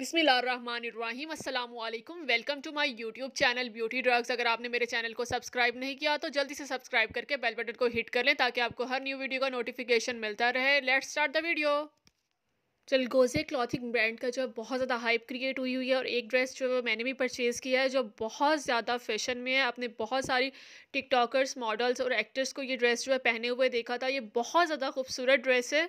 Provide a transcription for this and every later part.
बिसमीम अल्लाम welcome to my YouTube channel beauty drugs अगर आपने मेरे चैनल को सब्सक्राइब नहीं किया तो जल्दी से सब्सक्राइब करके बेल बटन को हिट कर लें ताकि आपको हर न्यू वीडियो का नोटिफिकेशन मिलता रहे let's start the video Chalgoze clothing brand का जो है बहुत ज़्यादा हाइप क्रिएट हुई हुई है और एक ड्रेस जो है मैंने भी परचेज़ किया है जो बहुत ज़्यादा फैशन में है अपने बहुत सारी टिकटॉकर्स मॉडल्स और एक्टर्स को ये ड्रेस जो है पहने हुए देखा था ये बहुत ज़्यादा खूबसूरत ड्रेस है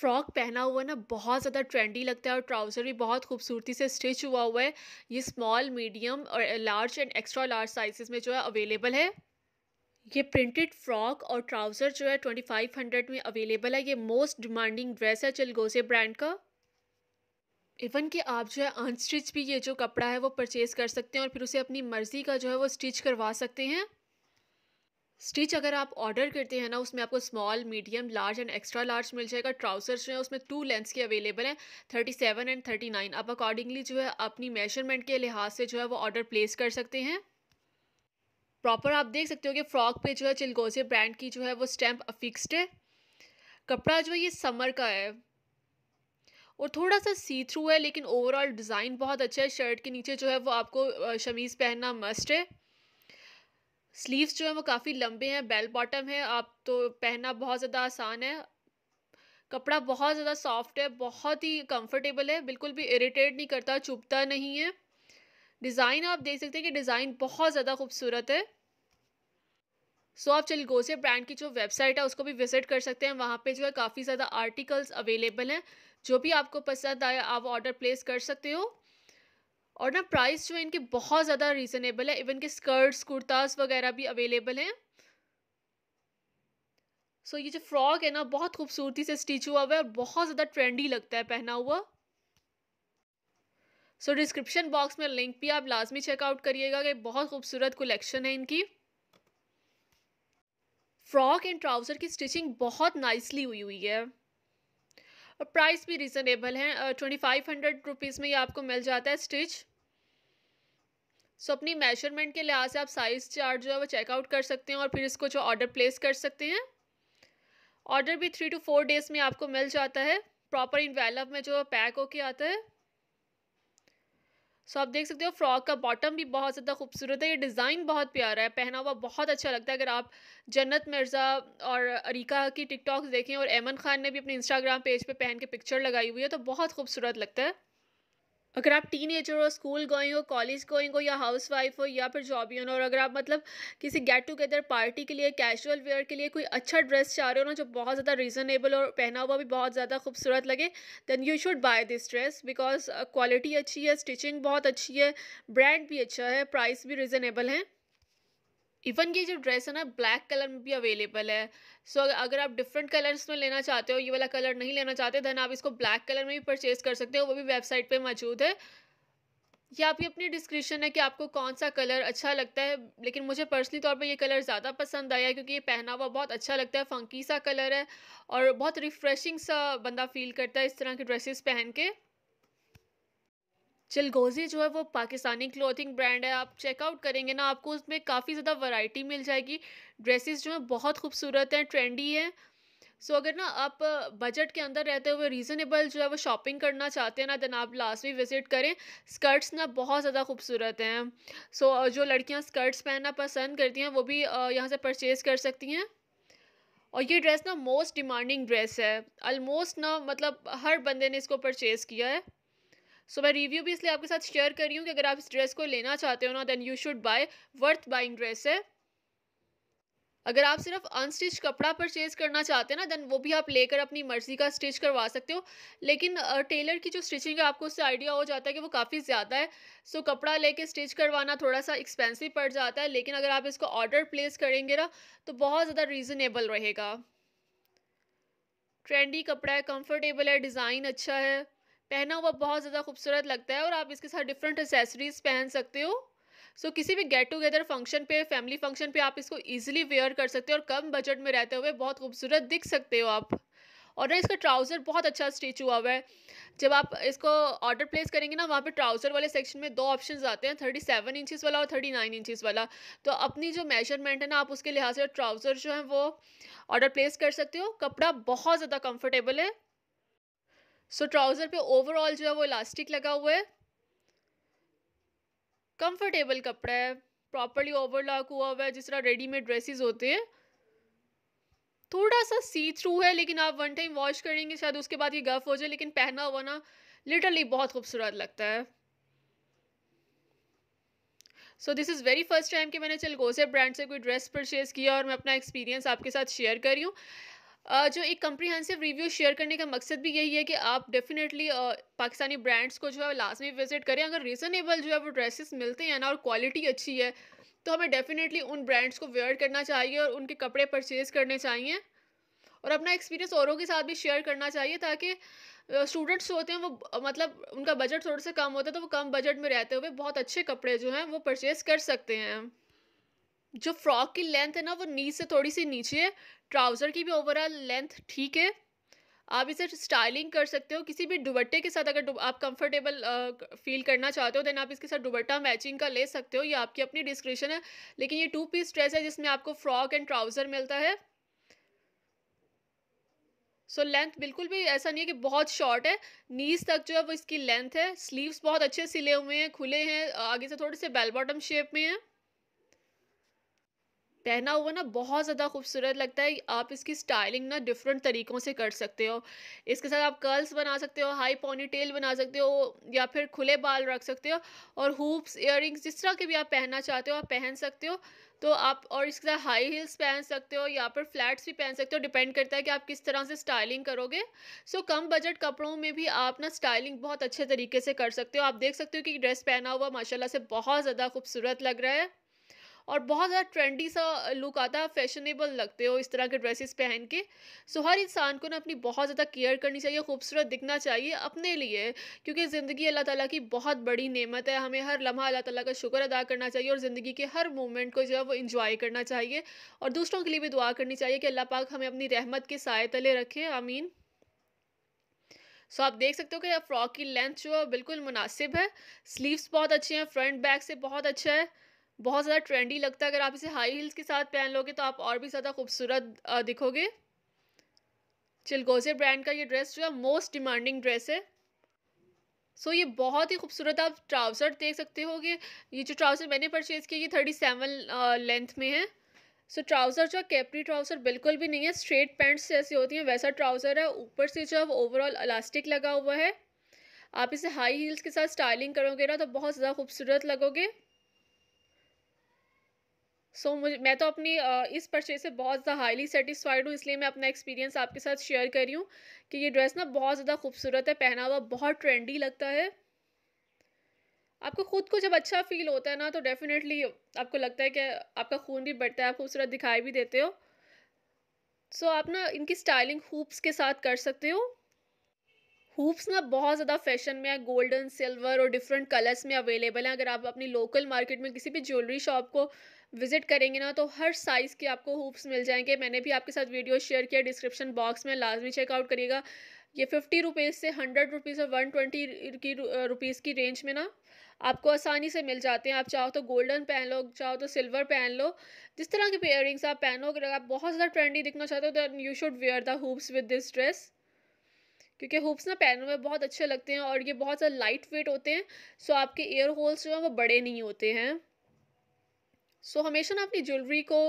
फ्रॉक पहना हुआ ना बहुत ज़्यादा ट्रेंडी लगता है और ट्राउज़र भी बहुत खूबसूरती से स्टिच हुआ हुआ है ये स्मॉल मीडियम और large and extra large size में जो है अवेलेबल है ये प्रिंटेड फ्रॉक और ट्राउज़र जो है ट्वेंटी फाइव हंड्रेड में अवेलेबल है ये मोस्ट डिमांडिंग ड्रेस है चिलगोजे ब्रांड का इवन कि आप जो है अनस्टिच भी ये जो कपड़ा है वो परचेज़ कर सकते हैं और फिर उसे अपनी मर्ज़ी का जो है वो स्टिच करवा सकते हैं स्टिच अगर आप ऑर्डर करते हैं ना उसमें आपको small medium large and extra large मिल जाएगा ट्राउजर्स जो है उसमें टू लेंथ्स के अवेलेबल हैं thirty seven and thirty nine आप अकॉर्डिंगली जो है अपनी मेजरमेंट के लिहाज से जो है वो ऑर्डर प्लेस कर सकते हैं प्रॉपर आप देख सकते हो कि फ्रॉक पे जो है चिलगोजे ब्रांड की जो है वो स्टैम्प अफिक्सड है कपड़ा जो है ये समर का है और थोड़ा सा सी थ्रू है लेकिन ओवरऑल डिज़ाइन बहुत अच्छा है शर्ट के नीचे जो है वो आपको शमीज़ पहनना मस्ट है स्लीव्स जो है वो काफ़ी लंबे हैं बेल बॉटम है आप तो पहनना बहुत ज़्यादा आसान है कपड़ा बहुत ज़्यादा सॉफ्ट है बहुत ही कंफर्टेबल है बिल्कुल भी इरिटेट नहीं करता चुभता नहीं है डिज़ाइन आप देख सकते हैं कि डिज़ाइन बहुत ज़्यादा खूबसूरत है सो so, आप चलगोसे ब्रांड की जो वेबसाइट है उसको भी विज़िट कर सकते हैं वहाँ पे जो है काफ़ी ज़्यादा आर्टिकल्स अवेलेबल हैं जो भी आपको पसंद आए आप ऑर्डर प्लेस कर सकते हो और ना प्राइस जो है इनके बहुत ज़्यादा रीज़नेबल है इवन के स्कर्ट्स कुर्ताज वगैरह भी अवेलेबल हैं सो so, ये जो फ्रॉक है ना बहुत खूबसूरती से स्टिच हुआ हुआ है और बहुत ज़्यादा ट्रेंडी लगता है पहना हुआ सो डिस्क्रिप्शन बॉक्स में लिंक भी आप लाजमी चेकआउट करिएगा कि बहुत खूबसूरत कलेक्शन है इनकी फ्रॉक एंड ट्राउज़र की स्टिचिंग बहुत नाइसली हुई हुई है और प्राइस भी रिजनेबल है ट्वेंटी फाइव हंड्रेड रुपीज़ में ये आपको मिल जाता है स्टिच सो so, अपनी मेजरमेंट के लिहाज से आप साइज़ चार्ट जो है वो चेकआउट कर सकते हैं और फिर इसको जो ऑर्डर प्लेस कर सकते हैं ऑर्डर भी थ्री टू फोर डेज़ में आपको मिल जाता है प्रॉपर इन्वेलप में जो पैक होके आता है सो so, आप देख सकते हो फ्रॉक का बॉटम भी बहुत ज़्यादा खूबसूरत है ये डिज़ाइन बहुत प्यारा है पहना हुआ बहुत अच्छा लगता है अगर आप जन्नत मिर्ज़ा और अरीका की टिकटॉक्स देखें और एमन खान ने भी अपने इंस्टाग्राम पेज पे पहन के पिक्चर लगाई हुई है तो बहुत खूबसूरत लगता है अगर आप टीन एजर हो स्कूल गोइंग हो कॉलेज गोइंग हो या हाउस वाइफ हो या फिर यून हो और अगर आप मतलब किसी गेट टुगेदर पार्टी के लिए कैजुअल वेयर के लिए कोई अच्छा ड्रेस चाह रहे हो ना जो बहुत ज़्यादा रीजनेबल और पहना हुआ भी बहुत ज़्यादा खूबसूरत लगे than you should buy this dress because quality अच्छी है स्टिचिंग बहुत अच्छी है ब्रांड भी अच्छा है प्राइस भी रिजनेबल है इवन ये जो ड्रेस है ना ब्लैक कलर में भी अवेलेबल है सो so, अगर आप डिफरेंट कलर्स में लेना चाहते हो ये वाला कलर नहीं लेना चाहते देन आप इसको ब्लैक कलर में भी परचेज़ कर सकते हो वो भी वेबसाइट पे मौजूद है या आपकी अपनी डिस्क्रिप्शन है कि आपको कौन सा कलर अच्छा लगता है लेकिन मुझे पर्सनली तौर पर ये कलर ज़्यादा पसंद आया क्योंकि ये पहना हुआ बहुत अच्छा लगता है फंकी सा कलर है और बहुत रिफ़्रेशिंग सा बंदा फील करता है इस तरह के ड्रेसेस पहन के चिलगोज़ी जो है वो पाकिस्तानी क्लॉथिंग ब्रांड है आप चेकआउट करेंगे ना आपको उसमें काफ़ी ज़्यादा वैरायटी मिल जाएगी ड्रेसेस जो हैं बहुत खूबसूरत हैं ट्रेंडी हैं सो so, अगर ना आप बजट के अंदर रहते हुए रीज़नेबल जो है वो शॉपिंग करना चाहते हैं ना देन आप लास्ट में विज़िट करें स्कर्ट्स ना बहुत ज़्यादा खूबसूरत हैं सो so, जो लड़कियाँ स्कर्ट्स पहनना पसंद करती हैं वो भी यहाँ से परचेज़ कर सकती हैं और ये ड्रेस ना मोस्ट डिमांडिंग ड्रेस है अलमोस्ट ना मतलब हर बंदे ने इसको परचेज़ किया है सो मैं रिव्यू भी इसलिए आपके साथ शेयर कर रही हूँ कि अगर आप इस ड्रेस को लेना चाहते हो ना then you should buy worth buying dress है अगर आप सिर्फ अनस्टिच कपड़ा परचेज़ करना चाहते हैं ना देन वो भी आप लेकर अपनी मर्ज़ी का स्टिच करवा सकते हो लेकिन टेलर की जो स्टिचिंग है आपको उससे आइडिया हो जाता है कि वो काफ़ी ज़्यादा है सो कपड़ा लेके स्टिच करवाना थोड़ा सा एक्सपेंसिव पड़ जाता है लेकिन अगर आप इसको ऑर्डर प्लेस करेंगे ना तो बहुत ज़्यादा रीज़नेबल रहेगा ट्रेंडी कपड़ा है कम्फर्टेबल है डिज़ाइन अच्छा है पहना हुआ बहुत ज़्यादा खूबसूरत लगता है और आप इसके साथ डिफरेंट एसेसरीज पहन सकते हो सो so, किसी भी गेट टुगेदर फंक्शन पे फैमिली फंक्शन पे आप इसको इजीली वेयर कर सकते हो और कम बजट में रहते हुए बहुत खूबसूरत दिख सकते हो आप और ना इसका ट्राउज़र बहुत अच्छा स्टिच हुआ हुआ है जब आप इसको ऑर्डर प्लेस करेंगे ना वहाँ पे ट्राउज़र वाले सेक्शन में दो ऑप्शन आते हैं थर्टी सेवन इंचज़ वाला और थर्टी नाइन इंचज़ वाला तो अपनी जो मेजरमेंट है ना आप उसके लिहाज से ट्राउज़र जो है वो ऑर्डर प्लेस कर सकते हो कपड़ा बहुत ज़्यादा कम्फर्टेबल है सो ट्राउज़र पे ओवरऑल जो है वो इलास्टिक लगा हुआ है कंफर्टेबल कपड़ा है प्रॉपरली ओवरलॉक हुआ हुआ है जिस तरह रेडीमेड ड्रेसेस होते हैं थोड़ा सा सी थ्रू है लेकिन आप वन टाइम वॉश करेंगे शायद उसके बाद ये गफ हो जाए लेकिन पहना हुआ ना लिटरली बहुत खूबसूरत लगता है so this is very first time कि मैंने चलगोसे ब्रांड से कोई ड्रेस परचेज़ किया और मैं अपना एक्सपीरियंस आपके साथ शेयर कर रही हूँ जो एक कम्प्रीहेंसिव रिव्यू शेयर करने का मकसद भी यही है कि आप डेफिनेटली पाकिस्तानी ब्रांड्स को जो है लाजमी विज़िट करें अगर रीज़नेबल जो है वो ड्रेसेस मिलते हैं ना और क्वालिटी अच्छी है तो हमें डेफिनेटली उन ब्रांड्स को वेयर करना चाहिए और उनके कपड़े परचेज़ करने चाहिए और अपना एक्सपीरियंस औरों के साथ भी शेयर करना चाहिए ताकि स्टूडेंट्स होते हैं वो मतलब उनका बजट थोड़ा सा कम होता है तो वो कम बजट में रहते हुए बहुत अच्छे कपड़े जो हैं वो परचेज़ कर सकते हैं जो फ्रॉक की लेंथ है ना वो नी से थोड़ी सी नीचे है ट्राउज़र की भी ओवरऑल लेंथ ठीक है आप इसे स्टाइलिंग कर सकते हो किसी भी दुबट्टे के साथ अगर आप कंफर्टेबल फील करना चाहते हो देन आप इसके साथ दुबट्टा मैचिंग का ले सकते हो ये आपकी अपनी डिस्क्रिप्शन है लेकिन ये टू पीस ड्रेस है जिसमें आपको फ्रॉक एंड ट्राउज़र मिलता है सो so, लेंथ बिल्कुल भी ऐसा नहीं है कि बहुत शॉर्ट है नीज तक जो है वो इसकी लेंथ है स्लीव्स बहुत अच्छे सिले हुए हैं खुले हैं आगे से थोड़े से बेल बॉटम शेप में हैं पहना हुआ ना बहुत ज़्यादा खूबसूरत लगता है आप इसकी स्टाइलिंग ना डिफरेंट तरीक़ों से कर सकते हो इसके साथ आप कर्ल्स बना सकते हो हाई पोनी टेल बना सकते हो या फिर खुले बाल रख सकते हो और हुप्स इयर जिस तरह के भी आप पहनना चाहते हो आप पहन सकते हो तो आप और इसके साथ हाई हील्स पहन सकते हो या फिर फ्लैट्स भी पहन सकते हो डिपेंड करता है कि आप किस तरह से स्टाइलिंग करोगे सो so, कम बजट कपड़ों में भी आप ना स्टाइलिंग बहुत अच्छे तरीके से कर सकते हो आप देख सकते हो कि ड्रेस पहना हुआ माशाल्लाह से बहुत ज़्यादा खूबसूरत लग रहा है और बहुत ज़्यादा ट्रेंडी सा लुक आता है फैशनेबल लगते हो इस तरह के ड्रेसेस पहन के सो हर इंसान को ना अपनी बहुत ज़्यादा केयर करनी चाहिए खूबसूरत दिखना चाहिए अपने लिए क्योंकि ज़िंदगी अल्लाह ताला की बहुत बड़ी नेमत है हमें हर लम्हा अल्लाह ताला का शुक्र अदा करना चाहिए और ज़िंदगी के हर मोमेंट को जो है वो इंजॉय करना चाहिए और दूसरों के लिए भी दुआ करनी चाहिए कि अल्लाह पाक हमें अपनी रहमत के साय तले रखे आमीन सो आप देख सकते हो कि फ्रॉक की लेंथ जो है बिल्कुल मुनासिब है स्लीव्स बहुत अच्छे हैं फ्रंट बैक से बहुत अच्छा है बहुत ज़्यादा ट्रेंडी लगता है अगर आप इसे हाई हील्स के साथ पहन लोगे तो आप और भी ज़्यादा खूबसूरत दिखोगे चिलगोजे ब्रांड का ये ड्रेस जो है मोस्ट डिमांडिंग ड्रेस है सो so, ये बहुत ही खूबसूरत आप ट्राउज़र देख सकते हो कि ये जो ट्राउज़र मैंने परचेज़ किए ये थर्टी सेवन लेंथ में है सो so, ट्राउज़र जो है कैपरी ट्राउज़र बिल्कुल भी नहीं है स्ट्रेट पैंट्स जैसी होती हैं वैसा ट्राउज़र है ऊपर से जो ओवरऑल इलास्टिक लगा हुआ है आप इसे हाई हील्स के साथ स्टाइलिंग करोगे ना तो बहुत ज़्यादा खूबसूरत लगोगे सो so, मुझे मैं तो अपनी इस परचेज से बहुत ज़्यादा हाईली सेटिस्फाइड हूँ इसलिए मैं अपना एक्सपीरियंस आपके साथ शेयर कर रही हूँ कि ये ड्रेस ना बहुत ज़्यादा खूबसूरत है पहना हुआ बहुत ट्रेंडी लगता है आपको ख़ुद को जब अच्छा फील होता है ना तो डेफिनेटली आपको लगता है कि आपका खून भी बढ़ता है आप खूबसूरत दिखाई भी देते हो सो so, आप ना इनकी स्टाइलिंग हुप्स के साथ कर सकते हो हुप्स ना बहुत ज़्यादा फैशन में है गोल्डन सिल्वर और डिफरेंट कलर्स में अवेलेबल हैं अगर आप अपनी लोकल मार्केट में किसी भी ज्वेलरी शॉप को विजिट करेंगे ना तो हर साइज़ के आपको हुप्स मिल जाएंगे मैंने भी आपके साथ वीडियो शेयर किया डिस्क्रिप्शन बॉक्स में लाजमी चेकआउट करिएगा ये फिफ्टी रुपीज़ से हंड्रेड रुपीज़ और वन ट्वेंटी की रुपीज़ की रेंज में ना आपको आसानी से मिल जाते हैं आप चाहो तो गोल्डन पहन लो चाहो तो सिल्वर पहन लो जिस तरह के पेयरिंग्स आप पहनो अगर आप बहुत ज़्यादा ट्रेंडी दिखना चाहते हो तो you should wear the hoops with this dress क्योंकि हुप्स ना पहनों में बहुत अच्छे लगते हैं और ये बहुत ज़्यादा लाइट वेट होते हैं सो आपके एयर होल्स जो हैं वो बड़े नहीं होते हैं सो हमेशा ना अपनी ज्वेलरी को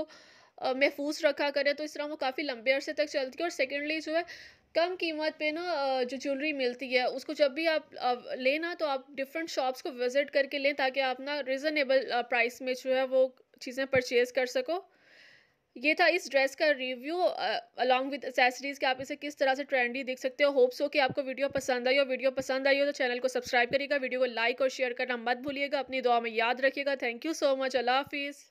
महफूज रखा करें तो इस तरह वो काफ़ी लंबे अरसे तक चलती है और सेकेंडली जो है कम कीमत पे ना जो ज्वेलरी मिलती है उसको जब भी आप, आप लेना तो आप डिफरेंट शॉप्स को विज़िट करके लें ताकि आप ना रिजनेबल प्राइस में जो है वो चीज़ें परचेज़ कर सको ये था इस ड्रेस का रिव्यू अलॉन्ग विद एसेसरीज़ कि आप इसे किस तरह से ट्रेंडी देख सकते हो होप्स हो कि आपको वीडियो पसंद आई हो वीडियो पसंद आई हो तो चैनल को सब्सक्राइब करिएगा वीडियो को लाइक और शेयर करना मत भूलिएगा अपनी दुआ में याद रखिएगा थैंक यू सो मच अल्लाह हाफिज़